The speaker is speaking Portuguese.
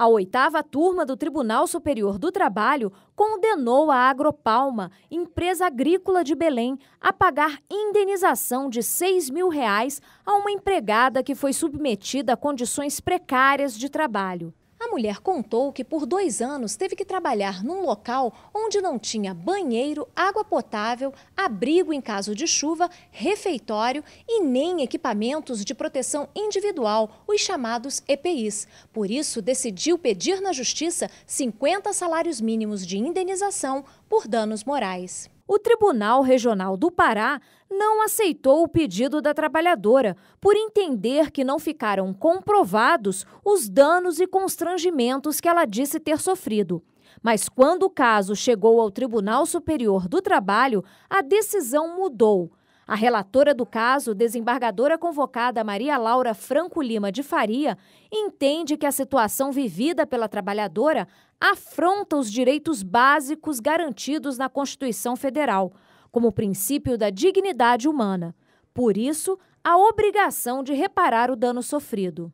A oitava turma do Tribunal Superior do Trabalho condenou a Agropalma, empresa agrícola de Belém, a pagar indenização de 6 mil reais a uma empregada que foi submetida a condições precárias de trabalho mulher contou que por dois anos teve que trabalhar num local onde não tinha banheiro, água potável, abrigo em caso de chuva, refeitório e nem equipamentos de proteção individual, os chamados EPIs. Por isso, decidiu pedir na Justiça 50 salários mínimos de indenização por danos morais o Tribunal Regional do Pará não aceitou o pedido da trabalhadora por entender que não ficaram comprovados os danos e constrangimentos que ela disse ter sofrido. Mas quando o caso chegou ao Tribunal Superior do Trabalho, a decisão mudou a relatora do caso, desembargadora convocada Maria Laura Franco Lima de Faria, entende que a situação vivida pela trabalhadora afronta os direitos básicos garantidos na Constituição Federal, como o princípio da dignidade humana. Por isso, a obrigação de reparar o dano sofrido.